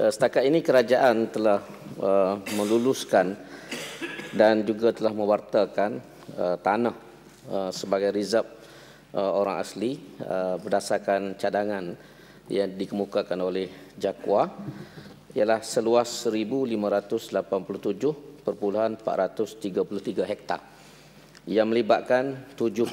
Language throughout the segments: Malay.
Eh, setakat ini kerajaan telah eh, meluluskan dan juga telah mewartakan eh, tanah sebagai rizab orang asli berdasarkan cadangan yang dikemukakan oleh JAKWA ialah seluas 1587.433 hektar yang melibatkan tujuh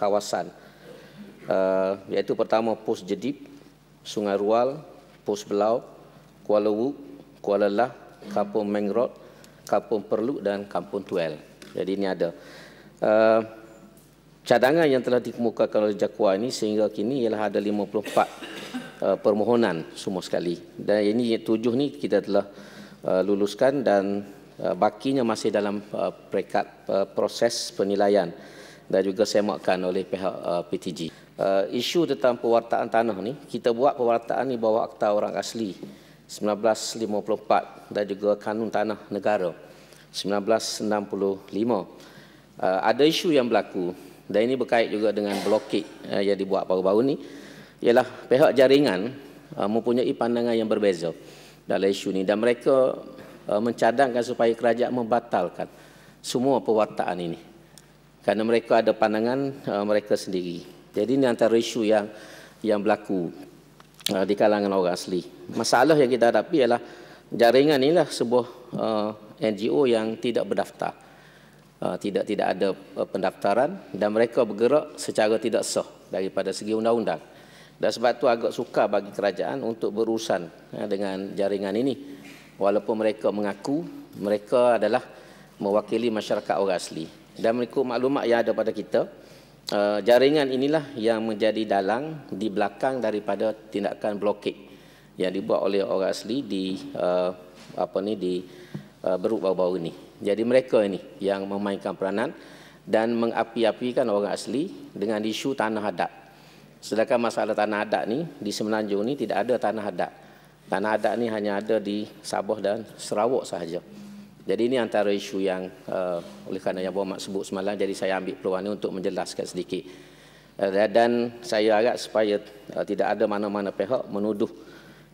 kawasan uh, iaitu pertama Pos Jedip, Sungai Rual, Pos Belau, Kuala Wu, Kuala Lah, Kampung Mengrot, Kampung Perlu dan Kampung Tuel. Jadi ini ada uh, cadangan yang telah dikemukakan oleh Jakua ini sehingga kini ialah ada 54 uh, eh, permohonan semua sekali. Dan ini tujuh ni kita telah uh, luluskan dan uh, bakinya masih dalam uh, perekat uh, proses penilaian dan juga semakkan oleh pihak uh, PTG. Uh, isu tentang pewartaan tanah ni kita buat pewartaan ni bawa akta orang asli 1954 dan juga Kanun Tanah Negara 1965. Uh, ada isu yang berlaku dan ini berkait juga dengan blokit uh, yang dibuat baru-baru ini ialah pihak jaringan uh, mempunyai pandangan yang berbeza dalam isu ini dan mereka mencadangkan supaya kerajaan membatalkan semua perwataan ini kerana mereka ada pandangan mereka sendiri. Jadi ini antara isu yang yang berlaku. Ah, di kalangan orang asli. Masalah yang kita hadapi ialah jaringan inilah sebuah uh, ah, NGO yang tidak berdaftar. Uh, tidak tidak ada uh, pendaftaran dan mereka bergerak secara tidak sah daripada segi undang-undang. Dan sebab itu agak sukar bagi kerajaan untuk berurusan ya, dengan jaringan ini. Walaupun mereka mengaku mereka adalah mewakili masyarakat orang asli. Dan mengikut maklumat yang ada pada kita, uh, jaringan inilah yang menjadi dalang di belakang daripada tindakan blokade yang dibuat oleh orang asli di uh, apa ni di uh, beruk bau-bau ini. Jadi mereka ini yang memainkan peranan dan mengapi-apikan orang asli dengan isu tanah adat. Sedangkan masalah tanah adat ni di Semenanjung ni tidak ada tanah adat. Tanah adat ni hanya ada di Sabah dan Sarawak sahaja. Jadi ini antara isu yang uh, oleh kerana yang Bapak sebut semalam jadi saya ambil peluang ini untuk menjelaskan sedikit. Uh, dan saya agak supaya uh, tidak ada mana-mana pihak menuduh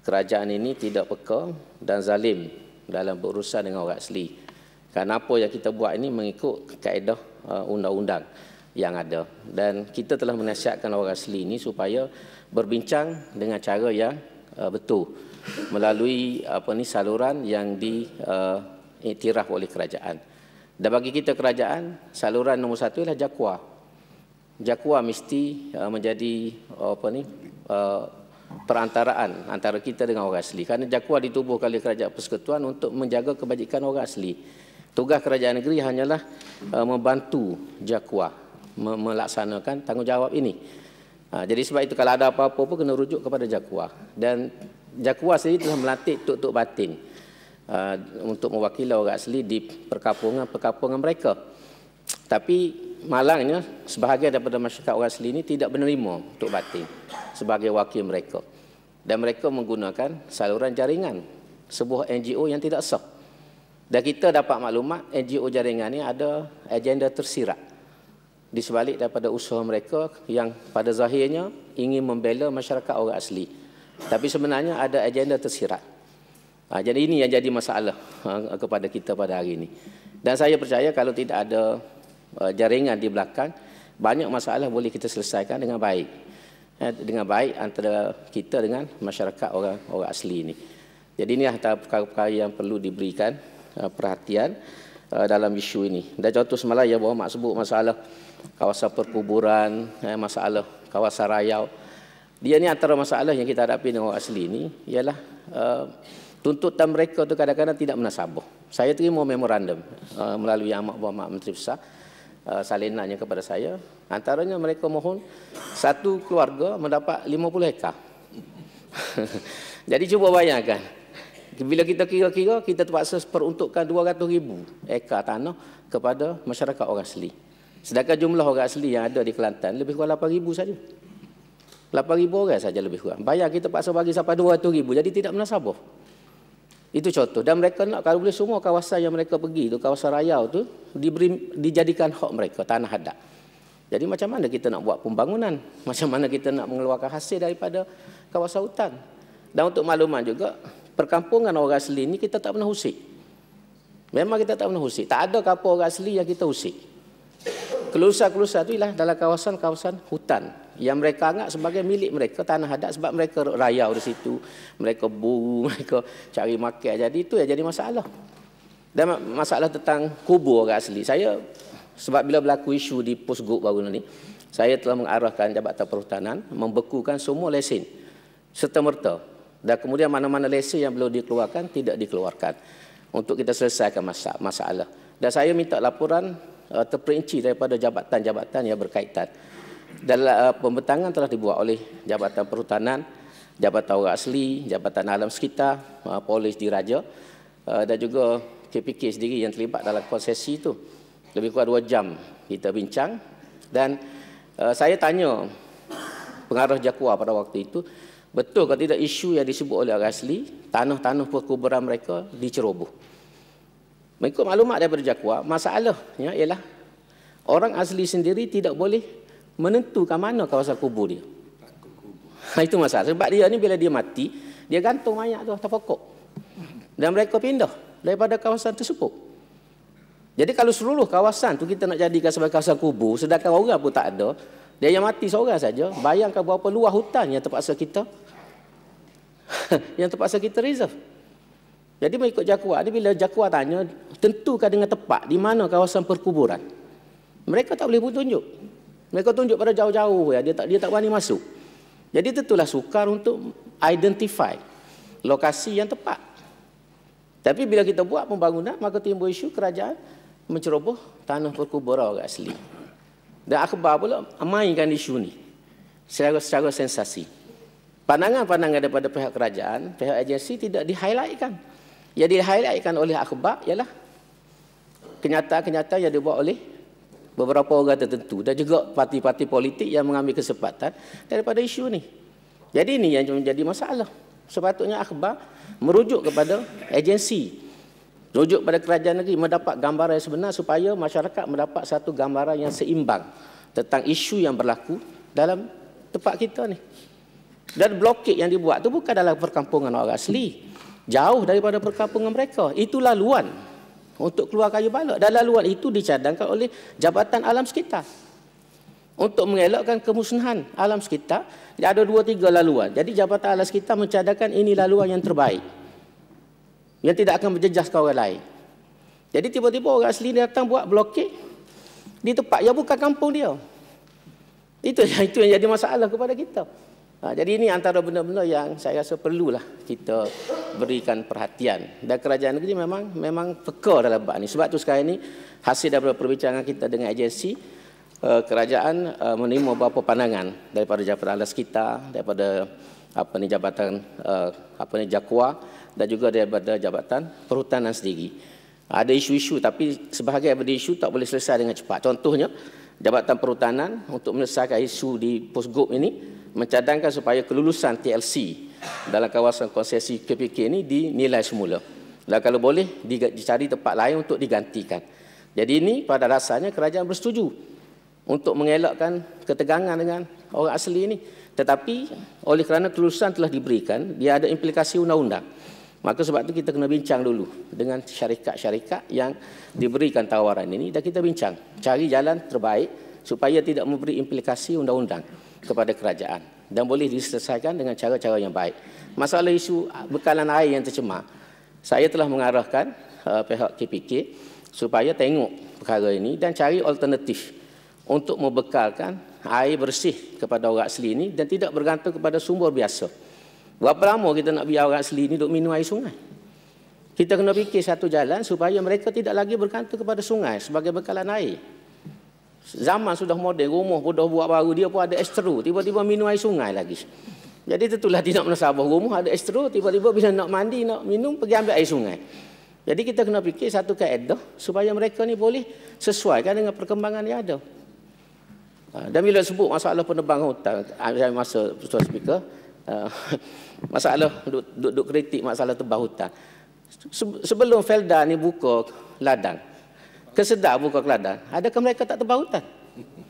kerajaan ini tidak peka dan zalim dalam berurusan dengan orang asli. Kerana apa yang kita buat ini mengikut kaedah uh, undang-undang yang ada. Dan kita telah menasihatkan orang asli ini supaya berbincang dengan cara yang uh, betul melalui apa ni saluran yang di uh, iktiraf oleh kerajaan. Dan bagi kita kerajaan, saluran nombor satu ialah jakwa. Jakwa mesti uh, menjadi uh, apa ni uh, perantaraan antara kita dengan orang asli. Kerana jakwa ditubuhkan oleh kerajaan persekutuan untuk menjaga kebajikan orang asli. Tugas kerajaan negeri hanyalah membantu jakwa melaksanakan tanggungjawab ini. jadi sebab itu kalau ada apa-apa pun kena rujuk kepada jakwa. Dan jakwa sendiri telah melatih tuk-tuk batin. Uh, untuk mewakili orang asli di perkampungan-perkampungan mereka. Tapi malangnya sebahagian daripada masyarakat orang asli ini tidak menerima Tok Batin sebagai wakil mereka. Dan mereka menggunakan saluran jaringan sebuah NGO yang tidak sah. Dan kita dapat maklumat NGO jaringan ini ada agenda tersirat di sebalik daripada usaha mereka yang pada zahirnya ingin membela masyarakat orang asli. Tapi sebenarnya ada agenda tersirat. Ha, jadi ini yang jadi masalah ha, kepada kita pada hari ini. Dan saya percaya kalau tidak ada uh, jaringan di belakang, banyak masalah boleh kita selesaikan dengan baik. Ha, dengan baik antara kita dengan masyarakat orang orang asli ini. Jadi ini antara perkara-perkara yang perlu diberikan uh, perhatian uh, dalam isu ini. Dan contoh semalam yang bawa mak sebut masalah kawasan perkuburan, eh, masalah kawasan rayau. Dia ini antara masalah yang kita hadapi dengan orang asli ini ialah... Uh, Tuntutan mereka tu kadang-kadang tidak menasabah. Saya terima memorandum uh, melalui Amak Buah Mak Menteri Besar uh, salinannya kepada saya. Antaranya mereka mohon satu keluarga mendapat 50 hektar. Jadi cuba bayangkan. Bila kita kira-kira, kita terpaksa peruntukkan 200 ribu hektar tanah kepada masyarakat orang asli. Sedangkan jumlah orang asli yang ada di Kelantan lebih kurang 8 ribu sahaja, 8 ribu orang saja lebih kurang. Bayar kita paksa bagi sampai 200 ribu. Jadi tidak menasabah. Itu contoh. Dan mereka nak kalau boleh semua kawasan yang mereka pergi itu kawasan raya tu diberi dijadikan hak mereka tanah adat. Jadi macam mana kita nak buat pembangunan? Macam mana kita nak mengeluarkan hasil daripada kawasan hutan? Dan untuk makluman juga, perkampungan orang asli ni kita tak pernah usik. Memang kita tak pernah usik. Tak ada kapal orang asli yang kita usik. Kelusa-kelusa tu ialah dalam kawasan-kawasan hutan yang mereka anggap sebagai milik mereka tanah adat sebab mereka raya di situ mereka buru mereka cari makan jadi itu ya jadi masalah dan masalah tentang kubur orang asli saya sebab bila berlaku isu di posgub baru ni saya telah mengarahkan Jabatan Perhutanan membekukan semua lesen serta-merta dan kemudian mana-mana lesen yang belum dikeluarkan tidak dikeluarkan untuk kita selesaikan masalah dan saya minta laporan eh, terperinci daripada jabatan-jabatan yang berkaitan dalam uh, eh, pembentangan telah dibuat oleh Jabatan Perhutanan, Jabatan Orang Asli, Jabatan Alam Sekitar, uh, Polis Diraja uh, eh, dan juga KPK sendiri yang terlibat dalam konsesi itu. Lebih kurang dua jam kita bincang dan uh, saya tanya pengarah Jakua pada waktu itu, betul ke tidak isu yang disebut oleh Orang Asli, tanah-tanah perkuburan mereka diceroboh. Mengikut maklumat daripada Jakua, masalahnya ialah orang asli sendiri tidak boleh menentukan mana kawasan kubur dia. Ha, itu masalah. Sebab dia ni bila dia mati, dia gantung mayat tu atas pokok. Dan mereka pindah daripada kawasan tersebut. Jadi kalau seluruh kawasan tu kita nak jadikan sebagai kawasan kubur, sedangkan orang pun tak ada, dia yang mati seorang saja, bayangkan berapa luas hutan yang terpaksa kita yang terpaksa kita reserve. Jadi mengikut Jakua, ni bila Jakua tanya, tentukan dengan tepat di mana kawasan perkuburan. Mereka tak boleh pun tunjuk. Mereka tunjuk pada jauh-jauh ya. Dia tak dia tak berani masuk. Jadi tentulah sukar untuk identify lokasi yang tepat. Tapi bila kita buat pembangunan, maka timbul isu kerajaan menceroboh tanah perkuburan orang asli. Dan akhbar pula mainkan isu ni secara, secara sensasi. Pandangan-pandangan daripada pihak kerajaan, pihak agensi tidak di-highlightkan. Yang di oleh akhbar ialah kenyataan-kenyataan yang dibuat oleh beberapa orang tertentu dan juga parti-parti politik yang mengambil kesempatan daripada isu ni. Jadi ini yang menjadi masalah. Sepatutnya akhbar merujuk kepada agensi. Merujuk kepada kerajaan negeri mendapat gambaran yang sebenar supaya masyarakat mendapat satu gambaran yang seimbang tentang isu yang berlaku dalam tempat kita ni. Dan blokit yang dibuat tu bukan dalam perkampungan orang asli. Jauh daripada perkampungan mereka. Itulah luan untuk keluar kayu balok dan laluan itu dicadangkan oleh Jabatan Alam Sekitar untuk mengelakkan kemusnahan alam sekitar ada dua tiga laluan jadi Jabatan Alam Sekitar mencadangkan ini laluan yang terbaik yang tidak akan berjejas ke orang lain jadi tiba-tiba orang asli datang buat blokir di tempat yang bukan kampung dia itu, itu yang jadi masalah kepada kita. Ha, jadi ini antara benda-benda yang saya rasa perlulah kita berikan perhatian. Dan kerajaan negeri memang memang peka dalam bab ini. Sebab tu sekarang ini hasil daripada perbincangan kita dengan agensi eh, kerajaan eh, menerima beberapa pandangan daripada jabatan alas kita, daripada apa ni jabatan eh, apa ni Jakua dan juga daripada jabatan perhutanan sendiri. Ada isu-isu tapi sebahagian daripada isu tak boleh selesai dengan cepat. Contohnya Jabatan Perhutanan untuk menyelesaikan isu di Posgob ini mencadangkan supaya kelulusan TLC dalam kawasan konsesi KPK ini dinilai semula. Dan kalau boleh dicari tempat lain untuk digantikan. Jadi ini pada dasarnya kerajaan bersetuju untuk mengelakkan ketegangan dengan orang asli ini. Tetapi oleh kerana kelulusan telah diberikan, dia ada implikasi undang-undang. Maka sebab itu kita kena bincang dulu dengan syarikat-syarikat yang diberikan tawaran ini dan kita bincang cari jalan terbaik supaya tidak memberi implikasi undang-undang kepada kerajaan dan boleh diselesaikan dengan cara-cara yang baik. Masalah isu ah, bekalan air yang tercemar, saya telah mengarahkan uh, pihak KPK supaya tengok perkara ini dan cari alternatif untuk membekalkan air bersih kepada orang asli ini dan tidak bergantung kepada sumber biasa. Berapa lama kita nak biar orang asli ini duduk minum air sungai? Kita kena fikir satu jalan supaya mereka tidak lagi bergantung kepada sungai sebagai bekalan air. Zaman sudah moden, rumah pun dah buat baru, dia pun ada estro, tiba-tiba minum air sungai lagi. Jadi tentulah tidak pernah sabar rumah ada estro, tiba-tiba bila nak mandi, nak minum, pergi ambil air sungai. Jadi kita kena fikir satu kaedah supaya mereka ni boleh sesuaikan dengan perkembangan yang ada. Ha, dan bila sebut masalah penebang hutan, ha, saya masa Tuan Speaker, ha, masalah duduk, duduk kritik masalah tebang hutan. Sebelum Felda ni buka ladang, Kesedak buka keladan. Adakah mereka tak tebang hutan?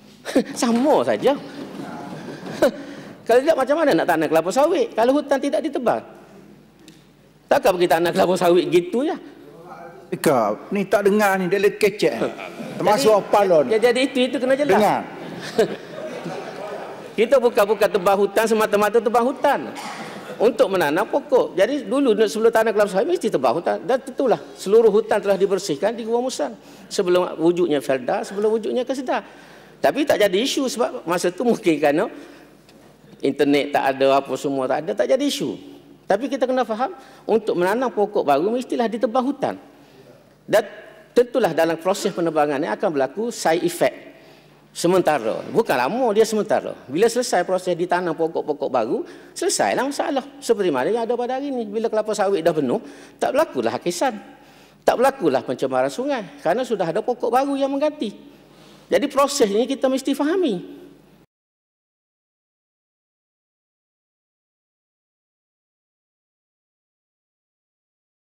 Sama saja. Kalau tidak macam mana nak tanam kelapa sawit? Kalau hutan tidak ditebang. Takkan pergi tanam kelapa sawit gitu ya? Kau, ni tak dengar ni, dia lebih kecek. Termasuk apalon. Jadi, jadi itu, itu kena jelas. Dengar. Kita buka buka tebang hutan semata-mata tebang hutan untuk menanam pokok. Jadi dulu sebelum tanah kelam sahib mesti tebang hutan. Dan itulah seluruh hutan telah dibersihkan di Gua Musan. Sebelum wujudnya Felda, sebelum wujudnya Kasida. Tapi tak jadi isu sebab masa itu mungkin kerana internet tak ada apa semua tak ada, tak jadi isu. Tapi kita kena faham untuk menanam pokok baru mestilah ditebang hutan. Dan tentulah dalam proses penebangan ini akan berlaku side effect Sementara, bukan lama dia sementara. Bila selesai proses ditanam pokok-pokok baru, selesailah masalah. Seperti mana yang ada pada hari ini. Bila kelapa sawit dah penuh, tak berlakulah hakisan. Tak berlakulah pencemaran sungai. Kerana sudah ada pokok baru yang mengganti. Jadi proses ini kita mesti fahami.